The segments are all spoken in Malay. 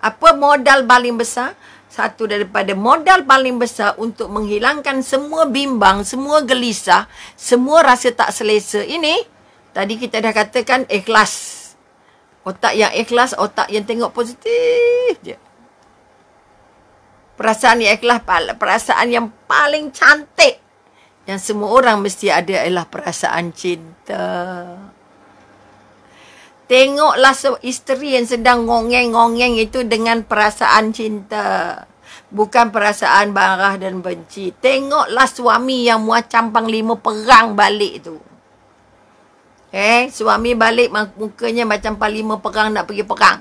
Apa modal paling besar? Satu daripada modal paling besar untuk menghilangkan semua bimbang, semua gelisah, semua rasa tak selesa ini. Tadi kita dah katakan ikhlas. Otak yang ikhlas, otak yang tengok positif je. Perasaan yang ikhlas, perasaan yang paling cantik. Yang semua orang mesti ada ialah perasaan cinta. Cinta. Tengoklah isteri yang sedang ngongeng-ngongeng itu dengan perasaan cinta. Bukan perasaan marah dan benci. Tengoklah suami yang campang lima perang balik itu. Eh, suami balik mukanya macam pal lima perang nak pergi perang.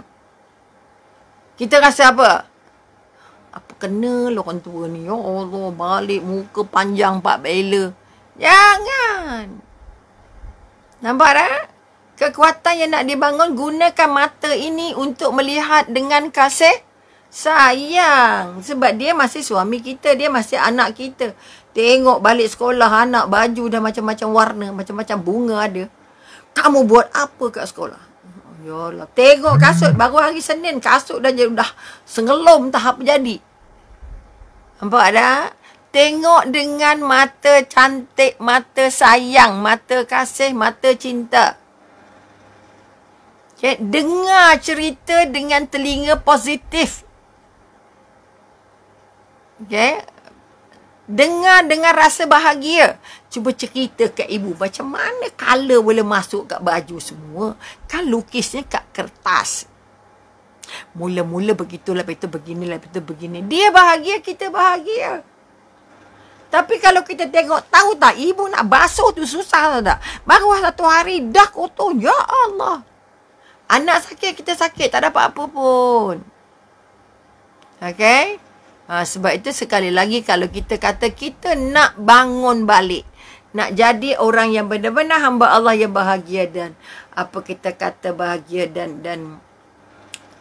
Kita rasa apa? Apa kena lah orang tua ni? Ya Allah, balik muka panjang pak bela. Jangan! Nampak tak? Eh? kekuatan yang nak dibangun gunakan mata ini untuk melihat dengan kasih sayang sebab dia masih suami kita dia masih anak kita tengok balik sekolah anak baju dah macam-macam warna macam-macam bunga ada kamu buat apa kat sekolah ya Allah tengok kasut baru hari Senin kasut dah dah sengelom tak apa jadi nampak ada Tengok dengan mata cantik, mata sayang, mata kasih, mata cinta. Okay, dengar cerita dengan telinga positif. Okay. Dengar dengan rasa bahagia. Cuba cerita ke ibu. Macam mana color boleh masuk kat baju semua. Kan lukisnya kat kertas. Mula-mula begitu. Lepas begitu begini. Lepas itu begini. Dia bahagia. Kita bahagia. Tapi kalau kita tengok, tahu tak ibu nak basuh tu susah tak? Baru satu hari dah kotor. Ya Allah. Anak sakit, kita sakit. Tak dapat apa pun. Okay? Ha, sebab itu sekali lagi kalau kita kata kita nak bangun balik. Nak jadi orang yang benar-benar hamba Allah yang bahagia dan apa kita kata bahagia dan dan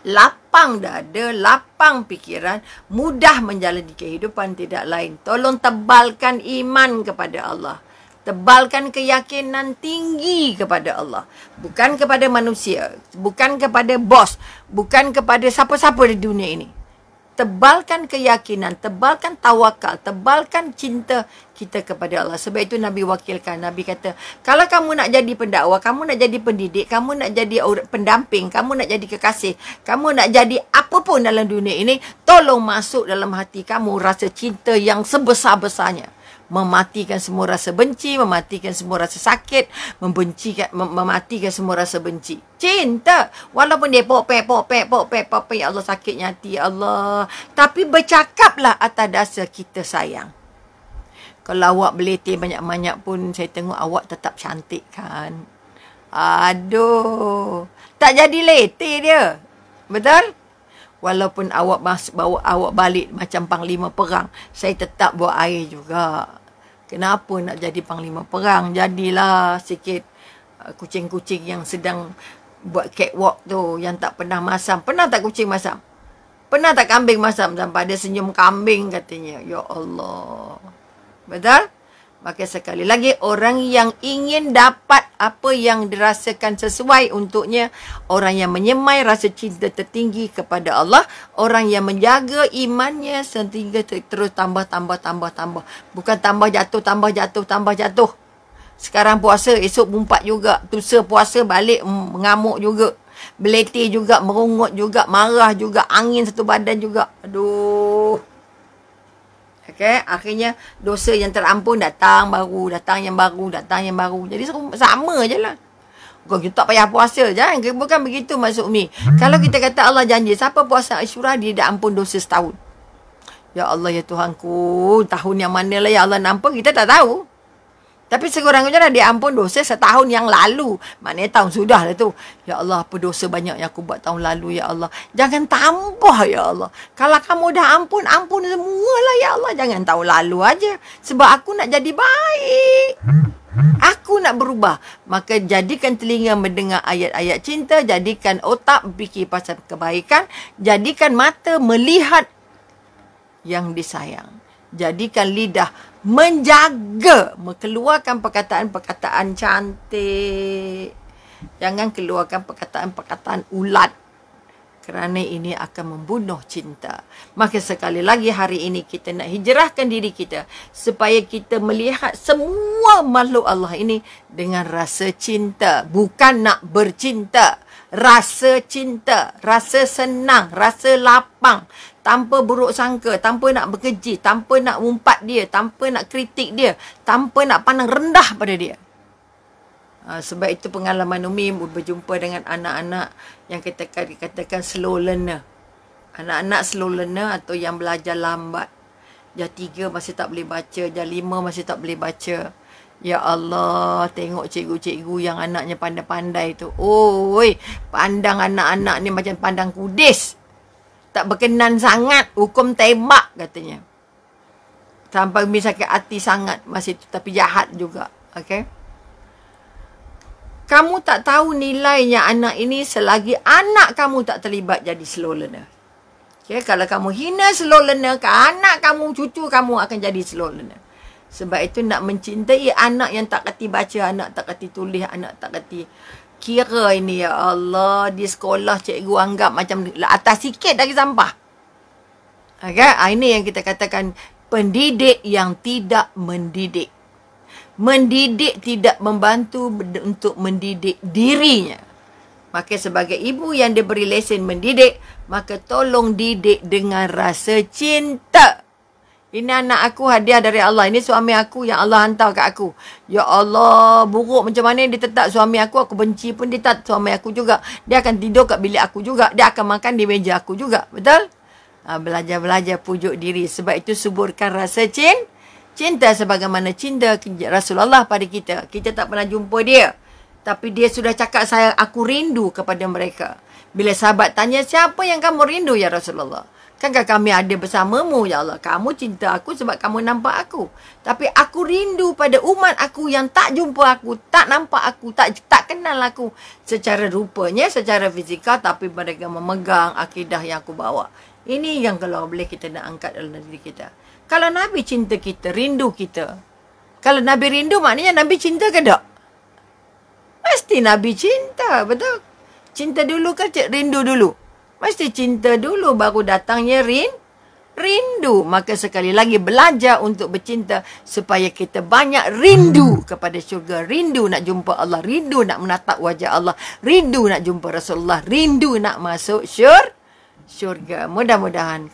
lapang dada, lapang pikiran, mudah menjalani kehidupan tidak lain. Tolong tebalkan iman kepada Allah. Tebalkan keyakinan tinggi kepada Allah. Bukan kepada manusia. Bukan kepada bos. Bukan kepada siapa-siapa di dunia ini. Tebalkan keyakinan. Tebalkan tawakal. Tebalkan cinta kita kepada Allah. Sebab itu Nabi wakilkan. Nabi kata, kalau kamu nak jadi pendakwa, kamu nak jadi pendidik, kamu nak jadi pendamping, kamu nak jadi kekasih, kamu nak jadi apa pun dalam dunia ini, tolong masuk dalam hati kamu rasa cinta yang sebesar-besarnya mematikan semua rasa benci, mematikan semua rasa sakit, membenci mematikan semua rasa benci. Cinta walaupun dia pop pep pop pep pop pep pop ya Allah sakitnya hati ya Allah, tapi bercakaplah atas dasar kita sayang. Kalau awak beliti banyak-banyak pun saya tengok awak tetap cantik kan. Aduh. Tak jadi letih dia. Betul? Walaupun awak mas, bawa awak balik macam panglima perang, saya tetap buat air juga. Kenapa nak jadi panglima perang? Jadilah sikit uh, kucing-kucing yang sedang buat catwalk tu yang tak pernah masam. Pernah tak kucing masam? Pernah tak kambing masam sampai ada senyum kambing katanya. Ya Allah. Betul? Maka sekali lagi orang yang ingin dapat apa yang dirasakan sesuai untuknya. Orang yang menyemai rasa cinta tertinggi kepada Allah. Orang yang menjaga imannya sehingga terus tambah, tambah, tambah, tambah. Bukan tambah jatuh, tambah jatuh, tambah jatuh. Sekarang puasa, esok bumpat juga. Tusa puasa balik mm, mengamuk juga. Beletih juga, merungut juga, marah juga, angin satu badan juga. Aduh. Okay, akhirnya dosa yang terampun datang baru, datang yang baru, datang yang baru. Jadi sama je lah. Kau kita tak payah puasa je. Kan? Bukan begitu maksud Umi. Kalau kita kata Allah janji, siapa puasa Ashura dia dah ampun dosa setahun. Ya Allah ya Tuhanku, tahun yang mana lah ya Allah nampak kita tak tahu. Tapi sekurang-kurangnya dah diampun dosa setahun yang lalu. Maknanya tahun sudah lah tu. Ya Allah, apa dosa banyak yang aku buat tahun lalu, Ya Allah. Jangan tambah, Ya Allah. Kalau kamu dah ampun, ampun semualah, Ya Allah. Jangan tahun lalu aja. Sebab aku nak jadi baik. Aku nak berubah. Maka jadikan telinga mendengar ayat-ayat cinta. Jadikan otak fikir pasal kebaikan. Jadikan mata melihat yang disayang. Jadikan lidah menjaga mengeluarkan perkataan-perkataan cantik jangan keluarkan perkataan-perkataan ulat kerana ini akan membunuh cinta. Maka sekali lagi hari ini kita nak hijrahkan diri kita supaya kita melihat semua makhluk Allah ini dengan rasa cinta, bukan nak bercinta. Rasa cinta, rasa senang, rasa lapang tanpa buruk sangka, tanpa nak bekerja, tanpa nak umpat dia, tanpa nak kritik dia, tanpa nak pandang rendah pada dia. Ah, sebab itu pengalaman Umi berjumpa dengan anak-anak yang kita katakan slow learner. Anak-anak slow learner atau yang belajar lambat. Jah tiga masih tak boleh baca, jah lima masih tak boleh baca. Ya Allah, tengok cikgu-cikgu yang anaknya pandai-pandai tu. oh, pandang anak-anak ni macam pandang kudis. Tak berkenan sangat, hukum tembak katanya. Sampai Umi sakit hati sangat masih tu, tapi jahat juga. Okay kamu tak tahu nilainya anak ini selagi anak kamu tak terlibat jadi slow learner. Okay, ya, kalau kamu hina slow learner, ke anak kamu, cucu kamu akan jadi slow learner. Sebab itu nak mencintai anak yang tak kerti baca, anak tak kerti tulis, anak tak kerti kira ini ya Allah. Di sekolah cikgu anggap macam atas sikit lagi sampah. Okay? Ah, ini yang kita katakan pendidik yang tidak mendidik mendidik tidak membantu untuk mendidik dirinya. Maka sebagai ibu yang diberi lesen mendidik, maka tolong didik dengan rasa cinta. Ini anak aku hadiah dari Allah. Ini suami aku yang Allah hantar kat aku. Ya Allah, buruk macam mana dia tetap suami aku. Aku benci pun dia tetap suami aku juga. Dia akan tidur kat bilik aku juga. Dia akan makan di meja aku juga. Betul? Ah, belajar-belajar pujuk diri. Sebab itu suburkan rasa cinta cinta sebagaimana cinta Rasulullah pada kita. Kita tak pernah jumpa dia. Tapi dia sudah cakap saya aku rindu kepada mereka. Bila sahabat tanya siapa yang kamu rindu ya Rasulullah? Kankah kami ada bersamamu ya Allah? Kamu cinta aku sebab kamu nampak aku. Tapi aku rindu pada umat aku yang tak jumpa aku, tak nampak aku, tak tak kenal aku secara rupanya, secara fizikal tapi mereka memegang akidah yang aku bawa. Ini yang kalau boleh kita nak angkat dalam diri kita. Kalau Nabi cinta kita, rindu kita. Kalau Nabi rindu maknanya Nabi cinta ke tak? Mesti Nabi cinta, betul? Cinta dulu ke rindu dulu? Mesti cinta dulu baru datangnya rin, rindu. Maka sekali lagi belajar untuk bercinta supaya kita banyak rindu kepada syurga. Rindu nak jumpa Allah. Rindu nak menatap wajah Allah. Rindu nak jumpa Rasulullah. Rindu nak masuk syurga syurga. Mudah-mudahan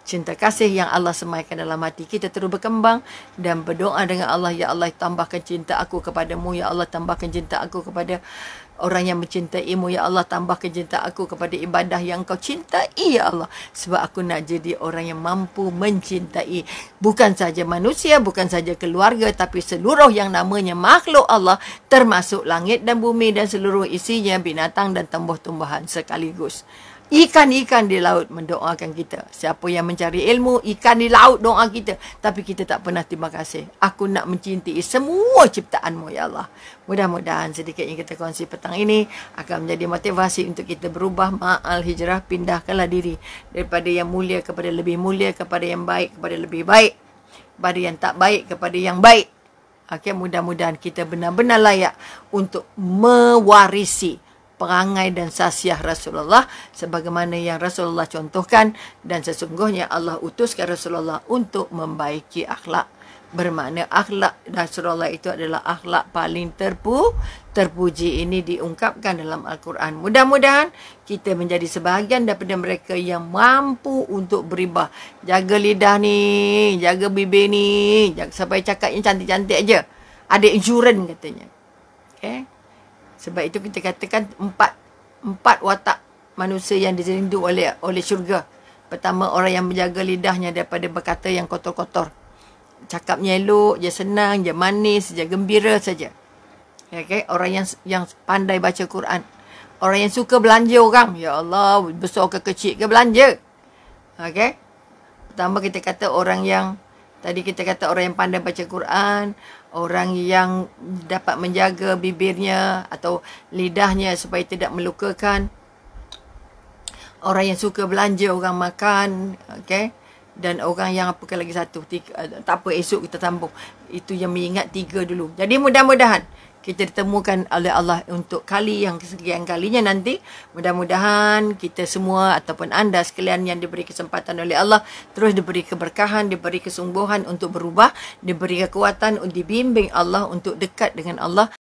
cinta kasih yang Allah semaikan dalam hati kita terus berkembang dan berdoa dengan Allah ya Allah tambahkan cinta aku kepadamu ya Allah tambahkan cinta aku kepada orang yang mencintaimu ya Allah tambahkan cinta aku kepada ibadah yang kau cintai ya Allah sebab aku nak jadi orang yang mampu mencintai bukan saja manusia bukan saja keluarga tapi seluruh yang namanya makhluk Allah termasuk langit dan bumi dan seluruh isinya binatang dan tumbuh-tumbuhan sekaligus Ikan-ikan di laut mendoakan kita. Siapa yang mencari ilmu, ikan di laut doa kita. Tapi kita tak pernah terima kasih. Aku nak mencintai semua ciptaanmu, Ya Allah. Mudah-mudahan sedikit yang kita kongsi petang ini akan menjadi motivasi untuk kita berubah ma'al hijrah, pindahkanlah diri. Daripada yang mulia kepada lebih mulia, kepada yang baik kepada lebih baik. Kepada yang tak baik kepada yang baik. Okay, mudah-mudahan kita benar-benar layak untuk mewarisi perangai dan sasiah Rasulullah sebagaimana yang Rasulullah contohkan dan sesungguhnya Allah utuskan Rasulullah untuk membaiki akhlak. Bermakna akhlak Rasulullah itu adalah akhlak paling terpu, terpuji ini diungkapkan dalam Al-Quran. Mudah-mudahan kita menjadi sebahagian daripada mereka yang mampu untuk beribah. Jaga lidah ni, jaga bibir ni, jaga, sampai cakapnya cantik-cantik aja. Ada insurans katanya. Okay. Eh? Sebab itu kita katakan empat empat watak manusia yang dirindu oleh oleh syurga. Pertama orang yang menjaga lidahnya daripada berkata yang kotor-kotor. Cakapnya elok, dia senang, dia manis, dia gembira saja. Okey Orang yang yang pandai baca Quran. Orang yang suka belanja orang. Ya Allah, besar ke kecil ke belanja. Okey. Pertama kita kata orang yang Tadi kita kata orang yang pandai baca Quran, orang yang dapat menjaga bibirnya atau lidahnya supaya tidak melukakan. Orang yang suka belanja, orang makan, okey dan orang yang apa lagi satu tiga, eh, tak apa esok kita sambung itu yang mengingat tiga dulu jadi mudah-mudahan kita ditemukan oleh Allah untuk kali yang sekian kalinya nanti mudah-mudahan kita semua ataupun anda sekalian yang diberi kesempatan oleh Allah terus diberi keberkahan diberi kesungguhan untuk berubah diberi kekuatan untuk dibimbing Allah untuk dekat dengan Allah